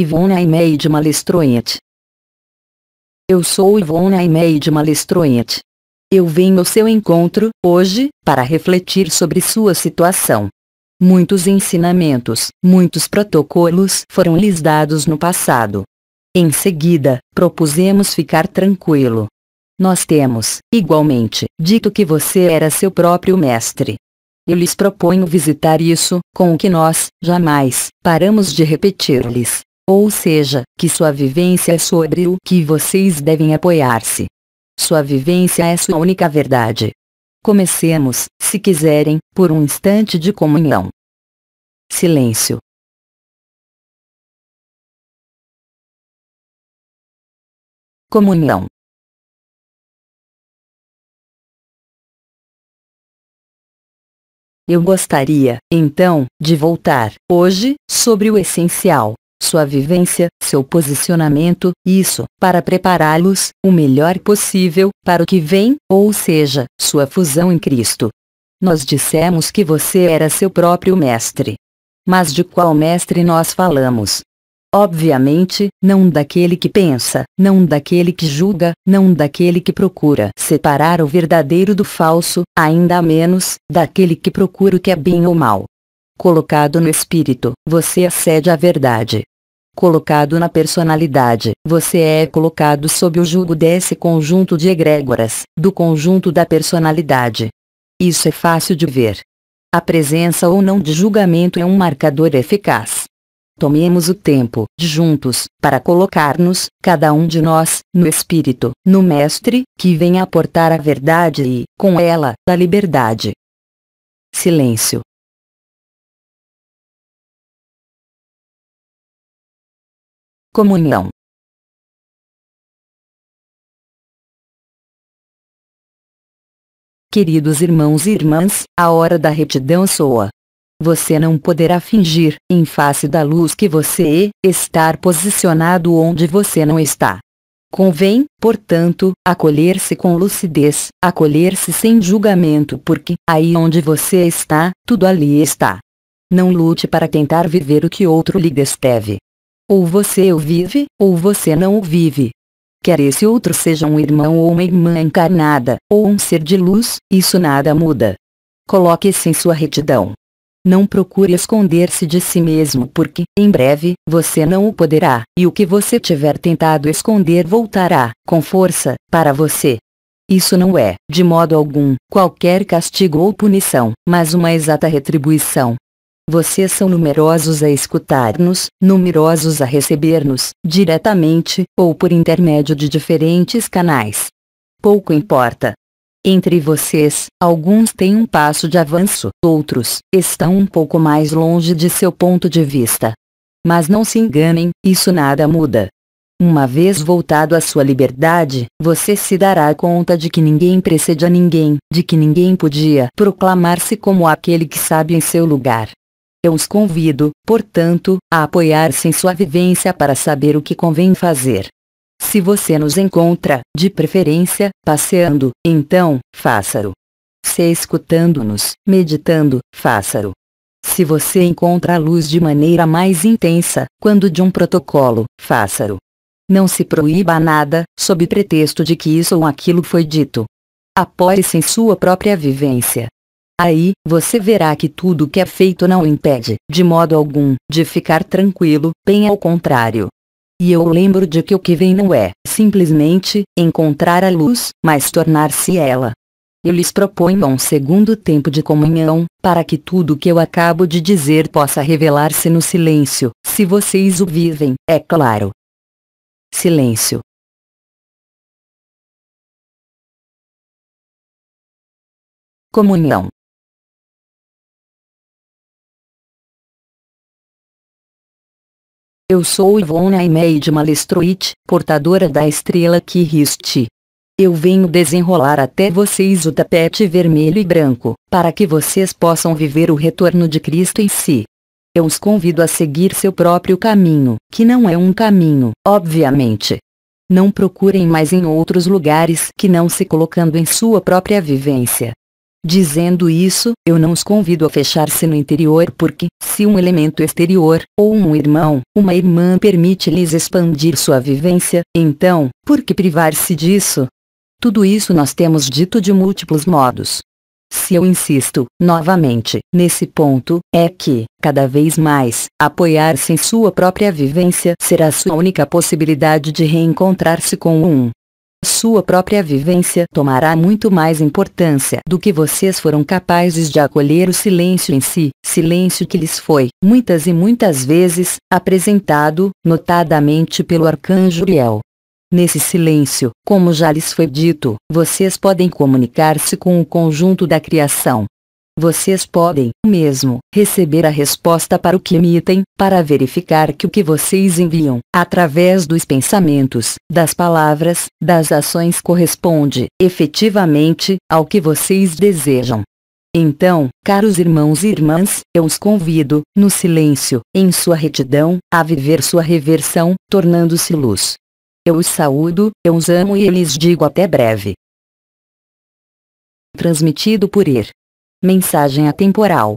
Ivone de Malestroente. Eu sou Ivone de Malestroente. Eu venho ao seu encontro, hoje, para refletir sobre sua situação. Muitos ensinamentos, muitos protocolos foram lhes dados no passado. Em seguida, propusemos ficar tranquilo. Nós temos, igualmente, dito que você era seu próprio mestre. Eu lhes proponho visitar isso, com o que nós, jamais, paramos de repetir-lhes ou seja, que sua vivência é sobre o que vocês devem apoiar-se. Sua vivência é sua única verdade. Comecemos, se quiserem, por um instante de comunhão. Silêncio. Comunhão. Eu gostaria, então, de voltar, hoje, sobre o essencial, sua vivência, seu posicionamento, isso, para prepará-los, o melhor possível, para o que vem, ou seja, sua fusão em Cristo. Nós dissemos que você era seu próprio mestre. Mas de qual mestre nós falamos? Obviamente, não daquele que pensa, não daquele que julga, não daquele que procura separar o verdadeiro do falso, ainda menos, daquele que procura o que é bem ou mal. Colocado no espírito, você acede à verdade. Colocado na personalidade, você é colocado sob o jugo desse conjunto de egrégoras, do conjunto da personalidade. Isso é fácil de ver. A presença ou não de julgamento é um marcador eficaz. Tomemos o tempo, juntos, para colocar-nos, cada um de nós, no Espírito, no Mestre, que vem aportar a verdade e, com ela, a liberdade. Silêncio. comunhão Queridos irmãos e irmãs, a hora da retidão soa. Você não poderá fingir, em face da luz que você é, estar posicionado onde você não está. Convém, portanto, acolher-se com lucidez, acolher-se sem julgamento porque, aí onde você está, tudo ali está. Não lute para tentar viver o que outro lhe descreve. Ou você o vive, ou você não o vive. Quer esse outro seja um irmão ou uma irmã encarnada, ou um ser de luz, isso nada muda. Coloque-se em sua retidão. Não procure esconder-se de si mesmo porque, em breve, você não o poderá, e o que você tiver tentado esconder voltará, com força, para você. Isso não é, de modo algum, qualquer castigo ou punição, mas uma exata retribuição, vocês são numerosos a escutar-nos, numerosos a receber-nos, diretamente ou por intermédio de diferentes canais. Pouco importa. Entre vocês, alguns têm um passo de avanço, outros estão um pouco mais longe de seu ponto de vista. Mas não se enganem, isso nada muda. Uma vez voltado à sua liberdade, você se dará conta de que ninguém precede a ninguém, de que ninguém podia proclamar-se como aquele que sabe em seu lugar, eu então os convido, portanto, a apoiar-se em sua vivência para saber o que convém fazer. Se você nos encontra, de preferência, passeando, então, faça-o. Se escutando-nos, meditando, faça-o. Se você encontra a luz de maneira mais intensa, quando de um protocolo, faça-o. Não se proíba nada, sob pretexto de que isso ou aquilo foi dito. Apoie-se em sua própria vivência. Aí, você verá que tudo que é feito não impede, de modo algum, de ficar tranquilo, bem ao contrário. E eu lembro de que o que vem não é, simplesmente, encontrar a luz, mas tornar-se ela. Eu lhes proponho um segundo tempo de comunhão, para que tudo o que eu acabo de dizer possa revelar-se no silêncio, se vocês o vivem, é claro. Silêncio. Comunhão. Eu sou Ivone de Malestroit, portadora da estrela que riste. Eu venho desenrolar até vocês o tapete vermelho e branco, para que vocês possam viver o retorno de Cristo em si. Eu os convido a seguir seu próprio caminho, que não é um caminho, obviamente. Não procurem mais em outros lugares que não se colocando em sua própria vivência. Dizendo isso, eu não os convido a fechar-se no interior porque, se um elemento exterior, ou um irmão, uma irmã permite-lhes expandir sua vivência, então, por que privar-se disso? Tudo isso nós temos dito de múltiplos modos. Se eu insisto, novamente, nesse ponto, é que, cada vez mais, apoiar-se em sua própria vivência será sua única possibilidade de reencontrar-se com um sua própria vivência tomará muito mais importância do que vocês foram capazes de acolher o silêncio em si, silêncio que lhes foi, muitas e muitas vezes, apresentado, notadamente pelo arcanjo Uriel. Nesse silêncio, como já lhes foi dito, vocês podem comunicar-se com o conjunto da criação, vocês podem, mesmo, receber a resposta para o que emitem, para verificar que o que vocês enviam, através dos pensamentos, das palavras, das ações corresponde, efetivamente, ao que vocês desejam. Então, caros irmãos e irmãs, eu os convido, no silêncio, em sua retidão, a viver sua reversão, tornando-se luz. Eu os saúdo, eu os amo e lhes digo até breve. Transmitido por Ir. Mensagem atemporal